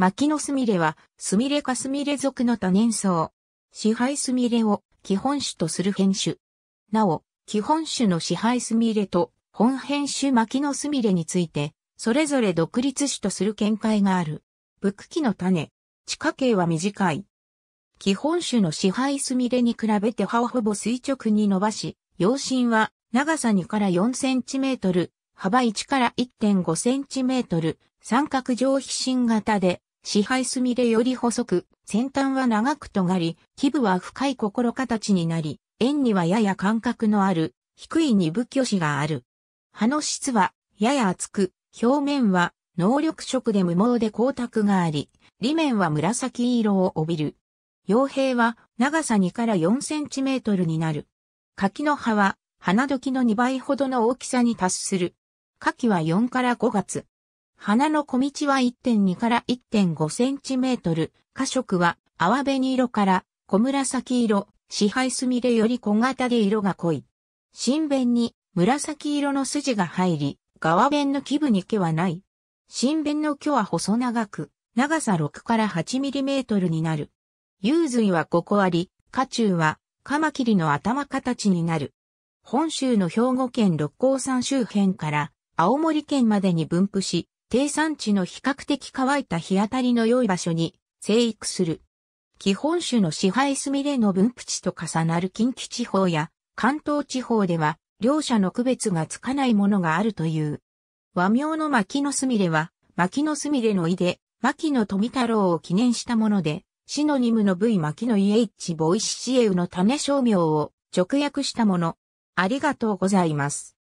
牧野すみれは、すみれかすみれ属の多年草。支配すみれを基本種とする変種。なお、基本種の支配すみれと本編種牧野すみれについて、それぞれ独立種とする見解がある。ブクキの種。地下茎は短い。基本種の支配すみれに比べて葉をほぼ垂直に伸ばし、葉身は長さ2から4センチメートル、幅1から1.5センチメートル、三角上皮芯型で、支配すみれより細く、先端は長く尖り、基部は深い心形になり、円にはやや間隔のある、低い二部虚子がある。葉の質は、やや厚く、表面は、能力色で無毛で光沢があり、裏面は紫色を帯びる。傭兵は、長さ2から4センチメートルになる。柿の葉は、花時の2倍ほどの大きさに達する。柿は4から5月、花の小道は1.2から1.5センチメートル、花色は泡紅色から小紫色、支配すみれより小型で色が濃い。新弁に紫色の筋が入り、側弁の基部に毛はない。新弁の毛は細長く、長さ6から8ミリメートルになる。幽髄は5個あり、下中はカマキリの頭形になる。本州の兵庫県六甲山周辺から青森県までに分布し、低産地の比較的乾いた日当たりの良い場所に生育する。基本種の支配すみれの分布地と重なる近畿地方や関東地方では両者の区別がつかないものがあるという。和名の牧野すみれは牧野すみれの井で牧野富太郎を記念したもので、シノニムの V 牧野 EH ボイシシエウの種商名を直訳したもの。ありがとうございます。